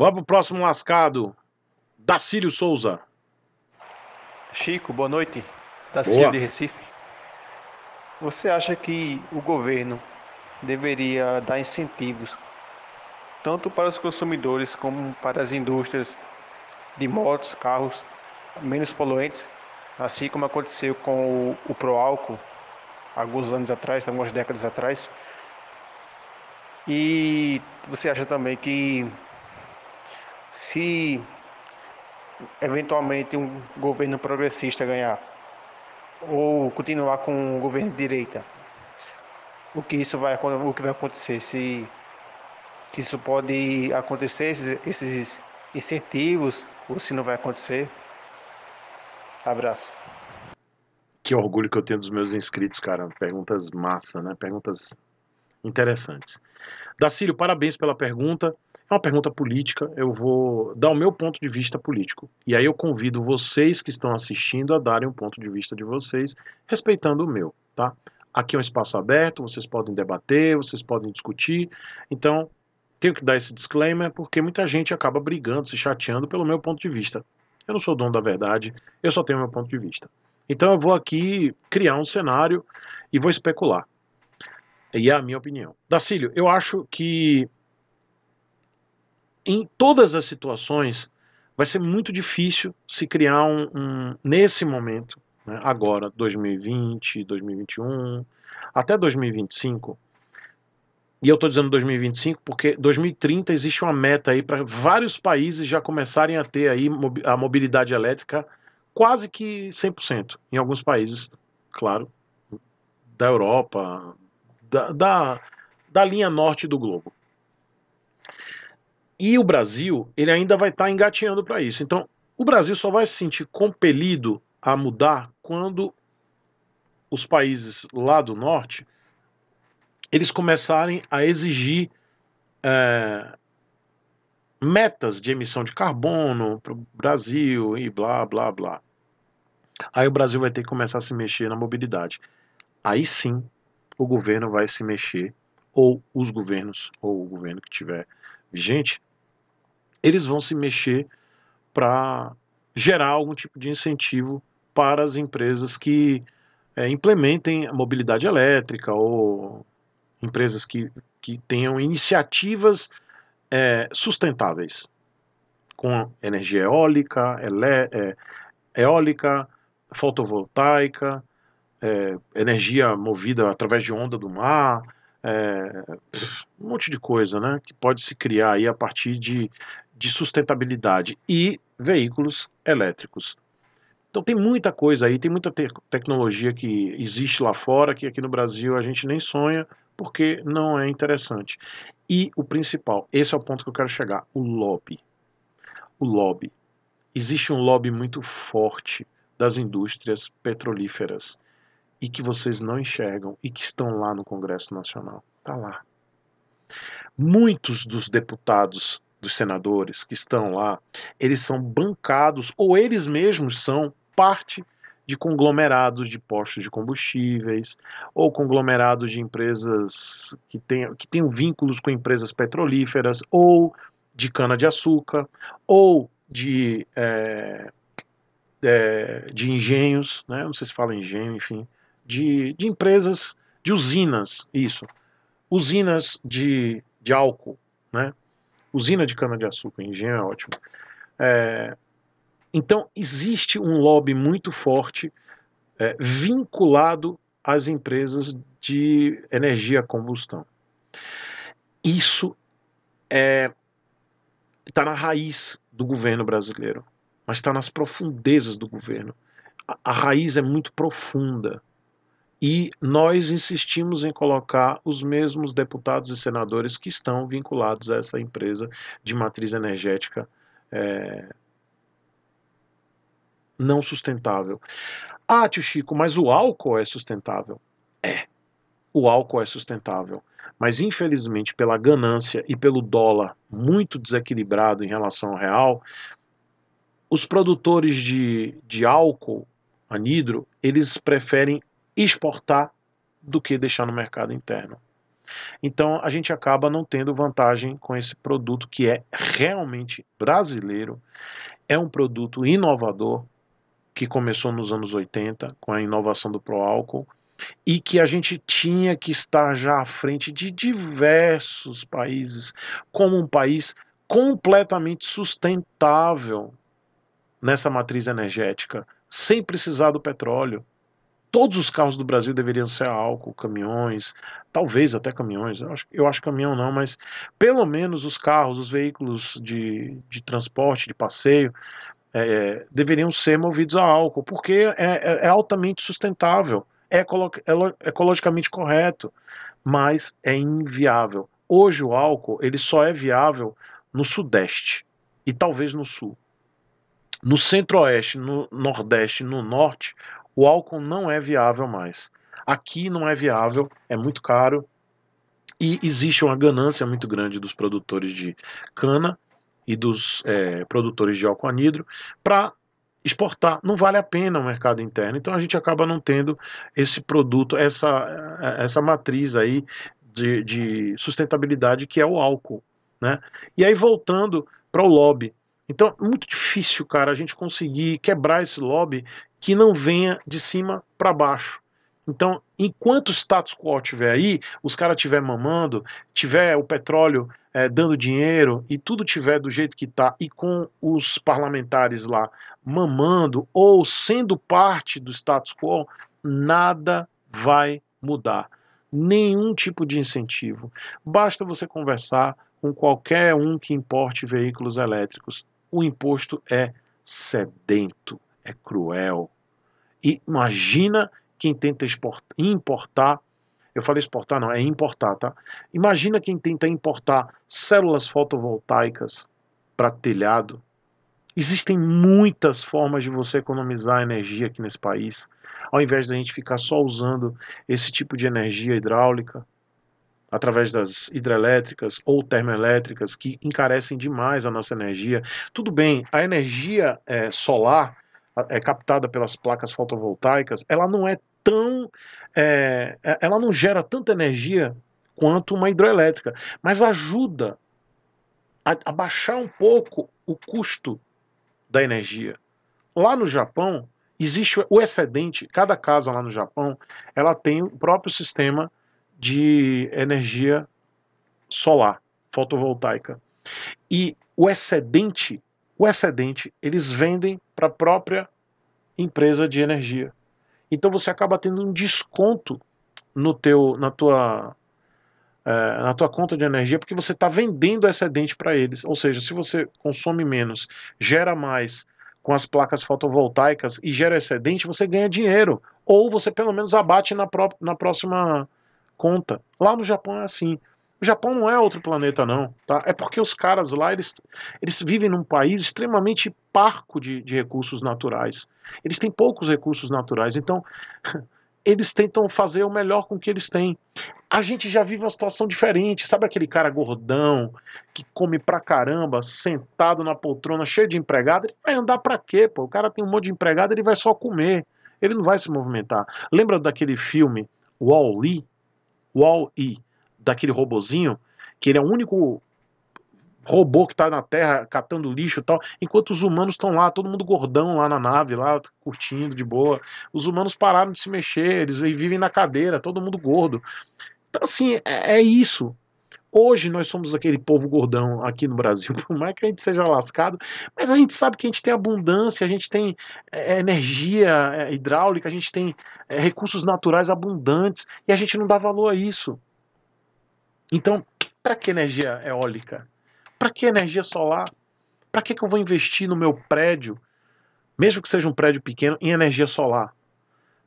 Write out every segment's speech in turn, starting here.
Bora pro próximo lascado. Dacílio Souza. Chico, boa noite. Dacílio de Recife. Você acha que o governo deveria dar incentivos tanto para os consumidores como para as indústrias de motos, carros menos poluentes, assim como aconteceu com o, o Proálcool alguns anos atrás, algumas décadas atrás. E você acha também que se eventualmente um governo progressista ganhar ou continuar com um governo de direita, o que isso vai o que vai acontecer? Se que isso pode acontecer esses, esses incentivos ou se não vai acontecer? Abraço. Que orgulho que eu tenho dos meus inscritos, cara. Perguntas massa, né? Perguntas interessantes. Dacílio, parabéns pela pergunta. É uma pergunta política, eu vou dar o meu ponto de vista político. E aí eu convido vocês que estão assistindo a darem o um ponto de vista de vocês, respeitando o meu, tá? Aqui é um espaço aberto, vocês podem debater, vocês podem discutir. Então, tenho que dar esse disclaimer porque muita gente acaba brigando, se chateando pelo meu ponto de vista. Eu não sou dono da verdade, eu só tenho meu ponto de vista. Então eu vou aqui criar um cenário e vou especular. E é a minha opinião. Dacílio, eu acho que em todas as situações, vai ser muito difícil se criar um, um nesse momento, né, agora, 2020, 2021, até 2025. E eu estou dizendo 2025 porque 2030 existe uma meta aí para vários países já começarem a ter aí a mobilidade elétrica quase que 100%. Em alguns países, claro, da Europa, da, da, da linha norte do globo. E o Brasil, ele ainda vai estar tá engatinhando para isso. Então, o Brasil só vai se sentir compelido a mudar quando os países lá do norte eles começarem a exigir é, metas de emissão de carbono para o Brasil e blá blá blá. Aí o Brasil vai ter que começar a se mexer na mobilidade. Aí sim o governo vai se mexer, ou os governos, ou o governo que tiver vigente, eles vão se mexer para gerar algum tipo de incentivo para as empresas que é, implementem a mobilidade elétrica ou empresas que, que tenham iniciativas é, sustentáveis com energia eólica, ele, é, eólica fotovoltaica, é, energia movida através de onda do mar é, um monte de coisa né, que pode se criar aí a partir de, de sustentabilidade e veículos elétricos. Então tem muita coisa aí, tem muita te tecnologia que existe lá fora que aqui no Brasil a gente nem sonha porque não é interessante. E o principal, esse é o ponto que eu quero chegar, o lobby. O lobby. Existe um lobby muito forte das indústrias petrolíferas e que vocês não enxergam e que estão lá no Congresso Nacional. Está lá. Muitos dos deputados, dos senadores que estão lá, eles são bancados ou eles mesmos são parte de conglomerados de postos de combustíveis ou conglomerados de empresas que têm que tenham vínculos com empresas petrolíferas ou de cana-de-açúcar ou de, é, é, de engenhos, né? não sei se fala engenho, enfim, de, de empresas, de usinas, isso. Usinas de, de álcool, né? Usina de cana-de-açúcar, engenho é ótimo. É, então, existe um lobby muito forte é, vinculado às empresas de energia a combustão. Isso está é, tá na raiz do governo brasileiro, mas está nas profundezas do governo. A, a raiz é muito profunda. E nós insistimos em colocar os mesmos deputados e senadores que estão vinculados a essa empresa de matriz energética é, não sustentável. Ah, tio Chico, mas o álcool é sustentável? É, o álcool é sustentável. Mas infelizmente, pela ganância e pelo dólar muito desequilibrado em relação ao real, os produtores de, de álcool anidro, eles preferem exportar do que deixar no mercado interno. Então a gente acaba não tendo vantagem com esse produto que é realmente brasileiro, é um produto inovador que começou nos anos 80 com a inovação do proálcool e que a gente tinha que estar já à frente de diversos países como um país completamente sustentável nessa matriz energética, sem precisar do petróleo todos os carros do Brasil deveriam ser álcool, caminhões, talvez até caminhões, eu acho, eu acho caminhão não, mas pelo menos os carros, os veículos de, de transporte, de passeio, é, deveriam ser movidos a álcool, porque é, é, é altamente sustentável, é, é ecologicamente correto, mas é inviável. Hoje o álcool ele só é viável no Sudeste e talvez no Sul. No Centro-Oeste, no Nordeste, no Norte, o álcool não é viável mais. Aqui não é viável, é muito caro e existe uma ganância muito grande dos produtores de cana e dos é, produtores de álcool anidro para exportar. Não vale a pena o mercado interno. Então a gente acaba não tendo esse produto, essa, essa matriz aí de, de sustentabilidade que é o álcool. Né? E aí voltando para o lobby. Então, é muito difícil, cara, a gente conseguir quebrar esse lobby que não venha de cima para baixo. Então, enquanto o status quo estiver aí, os caras estiver mamando, tiver o petróleo é, dando dinheiro e tudo tiver do jeito que está e com os parlamentares lá mamando ou sendo parte do status quo, nada vai mudar. Nenhum tipo de incentivo. Basta você conversar com qualquer um que importe veículos elétricos. O imposto é sedento é cruel. E imagina quem tenta exportar, importar, eu falei exportar não, é importar, tá? Imagina quem tenta importar células fotovoltaicas para telhado. Existem muitas formas de você economizar energia aqui nesse país, ao invés da gente ficar só usando esse tipo de energia hidráulica através das hidrelétricas ou termoelétricas que encarecem demais a nossa energia. Tudo bem, a energia é, solar é captada pelas placas fotovoltaicas, ela não é tão. É, é, ela não gera tanta energia quanto uma hidrelétrica, mas ajuda a, a baixar um pouco o custo da energia. Lá no Japão, existe o excedente, cada casa lá no Japão, ela tem o próprio sistema de energia solar, fotovoltaica. E o excedente o excedente eles vendem para a própria empresa de energia. Então você acaba tendo um desconto no teu, na tua é, na tua conta de energia porque você está vendendo excedente para eles. Ou seja, se você consome menos, gera mais com as placas fotovoltaicas e gera excedente, você ganha dinheiro. Ou você pelo menos abate na, pró na próxima conta. Lá no Japão é assim. O Japão não é outro planeta, não. Tá? É porque os caras lá, eles, eles vivem num país extremamente parco de, de recursos naturais. Eles têm poucos recursos naturais. Então, eles tentam fazer o melhor com o que eles têm. A gente já vive uma situação diferente. Sabe aquele cara gordão que come pra caramba, sentado na poltrona, cheio de empregado? Ele vai andar pra quê, pô? O cara tem um monte de empregado, ele vai só comer. Ele não vai se movimentar. Lembra daquele filme Wall-E? Wall-E daquele robozinho, que ele é o único robô que tá na Terra catando lixo e tal, enquanto os humanos estão lá, todo mundo gordão lá na nave, lá curtindo de boa. Os humanos pararam de se mexer, eles vivem na cadeira, todo mundo gordo. Então, assim, é, é isso. Hoje nós somos aquele povo gordão aqui no Brasil, por mais que a gente seja lascado, mas a gente sabe que a gente tem abundância, a gente tem é, é energia é, hidráulica, a gente tem é, recursos naturais abundantes e a gente não dá valor a isso. Então, para que energia eólica? Para que energia solar? Para que, que eu vou investir no meu prédio, mesmo que seja um prédio pequeno, em energia solar?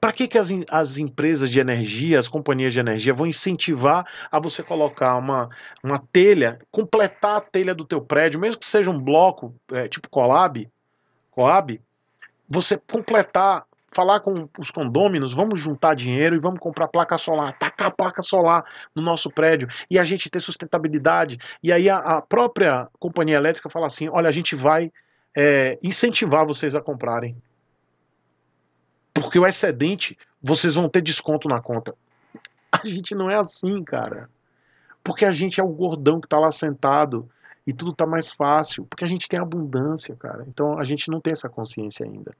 Para que, que as, as empresas de energia, as companhias de energia vão incentivar a você colocar uma, uma telha, completar a telha do teu prédio, mesmo que seja um bloco é, tipo Colab, Coab, você completar falar com os condôminos, vamos juntar dinheiro e vamos comprar placa solar, tacar placa solar no nosso prédio e a gente ter sustentabilidade. E aí a, a própria companhia elétrica fala assim: olha, a gente vai é, incentivar vocês a comprarem. Porque o excedente vocês vão ter desconto na conta. A gente não é assim, cara. Porque a gente é o gordão que tá lá sentado e tudo tá mais fácil. Porque a gente tem abundância, cara. Então a gente não tem essa consciência ainda.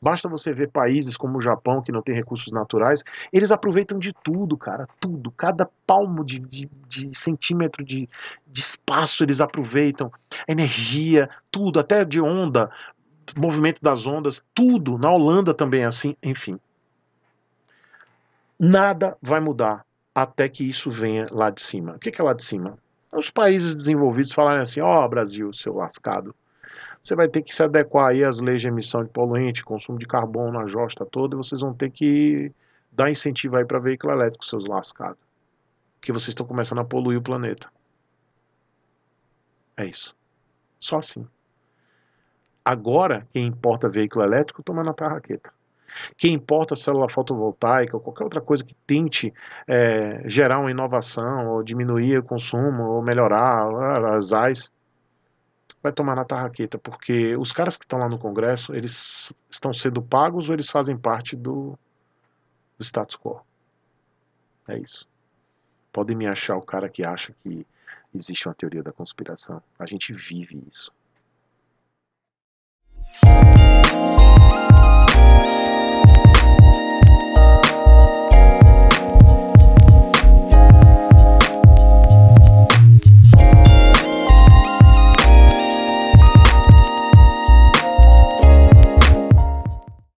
Basta você ver países como o Japão, que não tem recursos naturais, eles aproveitam de tudo, cara, tudo. Cada palmo de, de, de centímetro de, de espaço eles aproveitam. Energia, tudo, até de onda, movimento das ondas, tudo. Na Holanda também é assim, enfim. Nada vai mudar até que isso venha lá de cima. O que é lá de cima? Os países desenvolvidos falarem assim: ó, oh, Brasil, seu lascado você vai ter que se adequar aí às leis de emissão de poluente, consumo de carbono, na josta toda, e vocês vão ter que dar incentivo aí para veículo elétrico, seus lascados. Que vocês estão começando a poluir o planeta. É isso. Só assim. Agora, quem importa veículo elétrico, toma na tarraqueta. Quem importa célula fotovoltaica ou qualquer outra coisa que tente é, gerar uma inovação ou diminuir o consumo ou melhorar ah, as AIS, vai tomar na tarraqueta, porque os caras que estão lá no Congresso, eles estão sendo pagos ou eles fazem parte do, do status quo. É isso. Podem me achar o cara que acha que existe uma teoria da conspiração. A gente vive isso.